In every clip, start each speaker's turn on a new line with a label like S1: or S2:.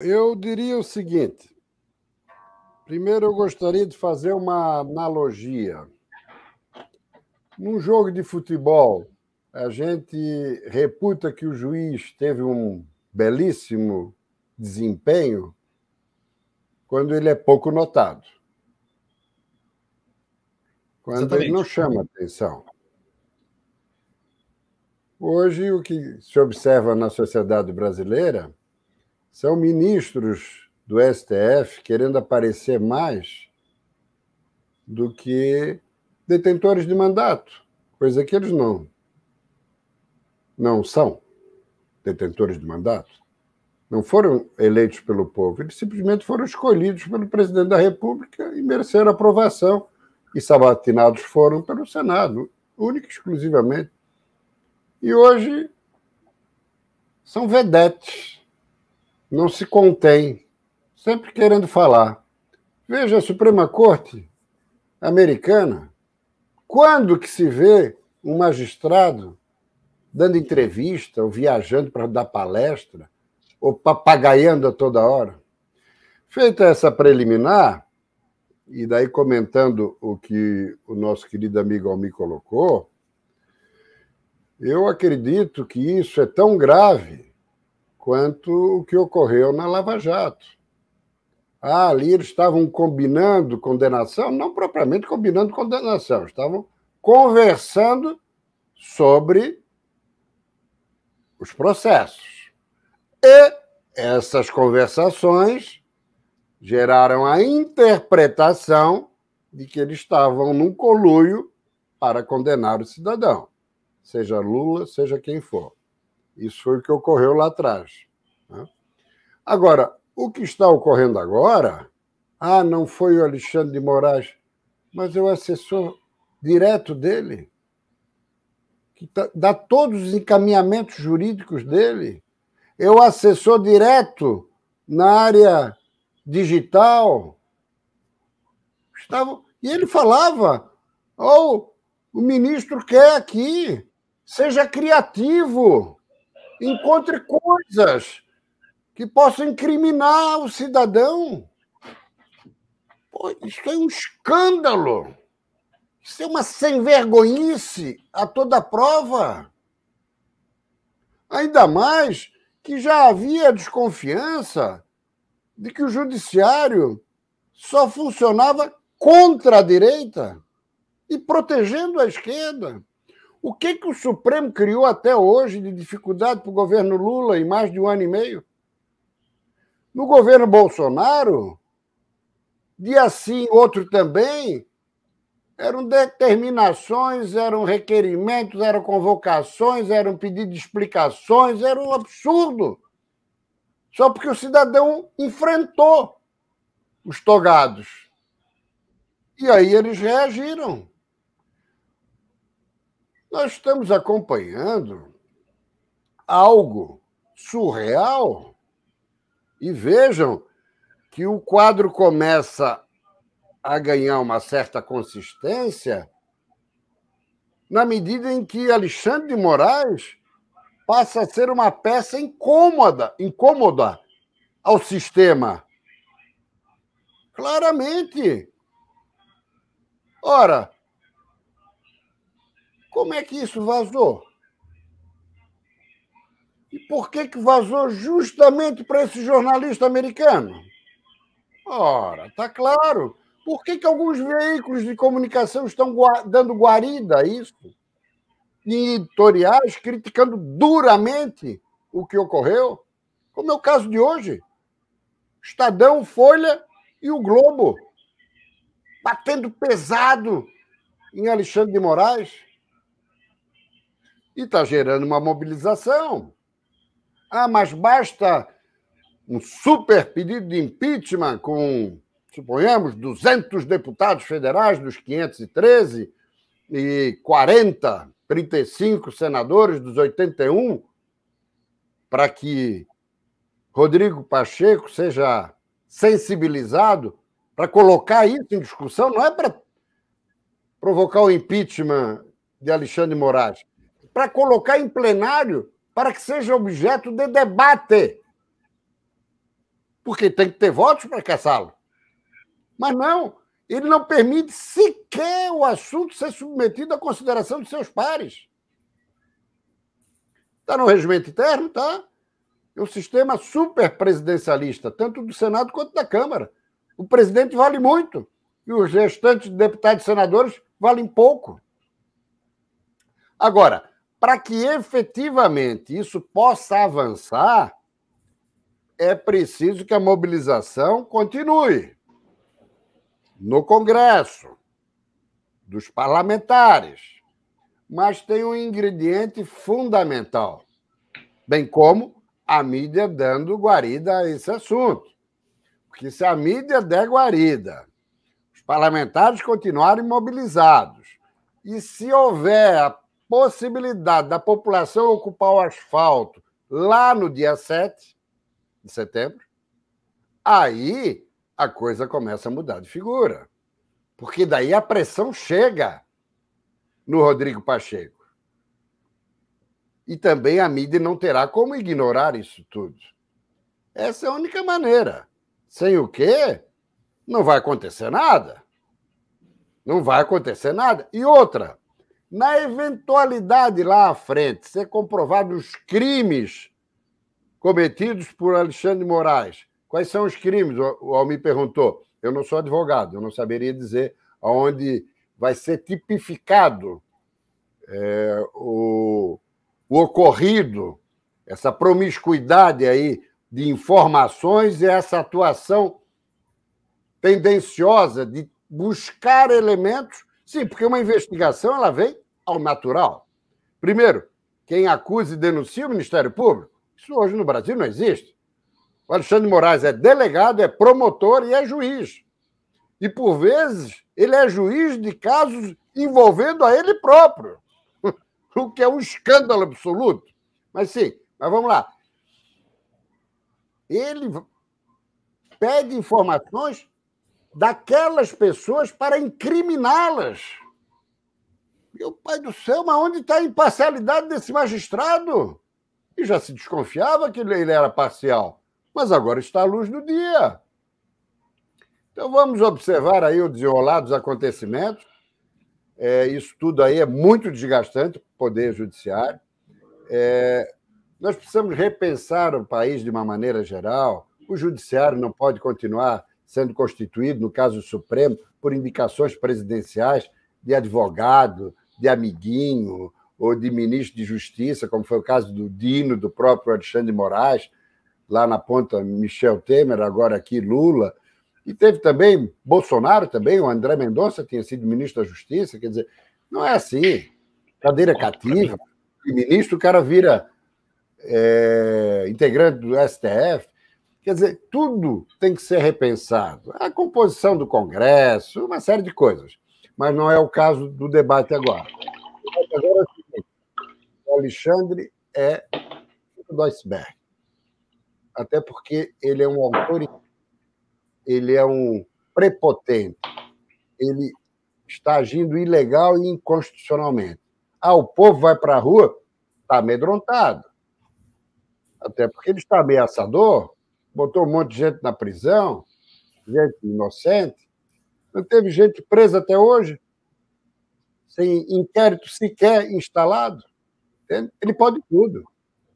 S1: Eu diria o seguinte: primeiro eu gostaria de fazer uma analogia. Num jogo de futebol, a gente reputa que o juiz teve um belíssimo desempenho quando ele é pouco notado. Quando Exatamente. ele não chama atenção. Hoje, o que se observa na sociedade brasileira são ministros do STF querendo aparecer mais do que detentores de mandato, coisa que eles não não são detentores de mandato. Não foram eleitos pelo povo, eles simplesmente foram escolhidos pelo presidente da República e mereceram aprovação e sabatinados foram pelo Senado, única e exclusivamente. E hoje são vedetes não se contém, sempre querendo falar. Veja a Suprema Corte Americana. Quando que se vê um magistrado dando entrevista ou viajando para dar palestra ou papagaiando a toda hora? Feita essa preliminar, e daí comentando o que o nosso querido amigo Almi colocou, eu acredito que isso é tão grave quanto o que ocorreu na Lava Jato. Ah, ali eles estavam combinando condenação, não propriamente combinando condenação, estavam conversando sobre os processos. E essas conversações geraram a interpretação de que eles estavam num coluio para condenar o cidadão, seja Lula, seja quem for. Isso foi o que ocorreu lá atrás. Né? Agora, o que está ocorrendo agora, ah, não foi o Alexandre de Moraes, mas é o assessor direto dele, que tá, dá todos os encaminhamentos jurídicos dele, é o assessor direto na área digital. Estava, e ele falava, ou oh, o ministro quer aqui, seja criativo encontre coisas que possam incriminar o cidadão. Pô, isso é um escândalo. Isso é uma sem-vergonhice a toda prova. Ainda mais que já havia desconfiança de que o judiciário só funcionava contra a direita e protegendo a esquerda. O que, que o Supremo criou até hoje de dificuldade para o governo Lula em mais de um ano e meio? No governo Bolsonaro, dia sim, outro também, eram determinações, eram requerimentos, eram convocações, eram pedidos de explicações, era um absurdo. Só porque o cidadão enfrentou os togados. E aí eles reagiram. Nós estamos acompanhando algo surreal. E vejam que o quadro começa a ganhar uma certa consistência na medida em que Alexandre de Moraes passa a ser uma peça incômoda, incômoda ao sistema. Claramente. Ora, como é que isso vazou? E por que, que vazou justamente para esse jornalista americano? Ora, tá claro. Por que, que alguns veículos de comunicação estão gua dando guarida a isso? E editoriais criticando duramente o que ocorreu? Como é o caso de hoje. Estadão, Folha e o Globo batendo pesado em Alexandre de Moraes. E está gerando uma mobilização. Ah, mas basta um super pedido de impeachment com, suponhamos, 200 deputados federais dos 513 e 40, 35 senadores dos 81 para que Rodrigo Pacheco seja sensibilizado para colocar isso em discussão, não é para provocar o impeachment de Alexandre Moraes, para colocar em plenário para que seja objeto de debate. Porque tem que ter votos para caçá-lo. Mas não, ele não permite sequer o assunto ser submetido à consideração de seus pares. Está no regimento interno, tá? É um sistema superpresidencialista, tanto do Senado quanto da Câmara. O presidente vale muito e os restantes deputados e senadores valem pouco. Agora, para que efetivamente isso possa avançar, é preciso que a mobilização continue no Congresso, dos parlamentares. Mas tem um ingrediente fundamental, bem como a mídia dando guarida a esse assunto. Porque se a mídia der guarida, os parlamentares continuarem mobilizados, e se houver a possibilidade da população ocupar o asfalto lá no dia 7 de setembro, aí a coisa começa a mudar de figura. Porque daí a pressão chega no Rodrigo Pacheco. E também a mídia não terá como ignorar isso tudo. Essa é a única maneira. Sem o quê? Não vai acontecer nada. Não vai acontecer nada. E outra, na eventualidade lá à frente ser comprovados os crimes cometidos por Alexandre de Moraes, quais são os crimes? O Almi perguntou. Eu não sou advogado, eu não saberia dizer aonde vai ser tipificado é, o, o ocorrido, essa promiscuidade aí de informações e essa atuação tendenciosa de buscar elementos Sim, porque uma investigação ela vem ao natural. Primeiro, quem acusa e denuncia o Ministério Público. Isso hoje no Brasil não existe. O Alexandre Moraes é delegado, é promotor e é juiz. E, por vezes, ele é juiz de casos envolvendo a ele próprio, o que é um escândalo absoluto. Mas sim, mas vamos lá. Ele pede informações daquelas pessoas para incriminá-las. Meu pai do céu, mas onde está a imparcialidade desse magistrado? E já se desconfiava que ele era parcial, mas agora está à luz do dia. Então vamos observar aí o desenrolar dos acontecimentos. É, isso tudo aí é muito desgastante para o Poder Judiciário. É, nós precisamos repensar o país de uma maneira geral. O Judiciário não pode continuar sendo constituído, no caso Supremo, por indicações presidenciais de advogado, de amiguinho ou de ministro de Justiça, como foi o caso do Dino, do próprio Alexandre Moraes, lá na ponta Michel Temer, agora aqui Lula. E teve também Bolsonaro também, o André Mendonça tinha sido ministro da Justiça, quer dizer, não é assim. Cadeira cativa, e ministro, o cara vira é, integrante do STF. Quer dizer, tudo tem que ser repensado. A composição do Congresso, uma série de coisas. Mas não é o caso do debate agora. O debate agora é o seguinte: o Alexandre é do iceberg. Até porque ele é um autoritário, ele é um prepotente, ele está agindo ilegal e inconstitucionalmente. Ah, o povo vai para a rua, está amedrontado. Até porque ele está ameaçador, botou um monte de gente na prisão, gente inocente. Não teve gente presa até hoje, sem inquérito sequer instalado. Ele pode tudo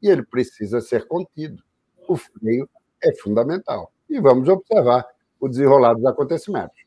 S1: e ele precisa ser contido. O freio é fundamental. E vamos observar o desenrolar dos acontecimentos.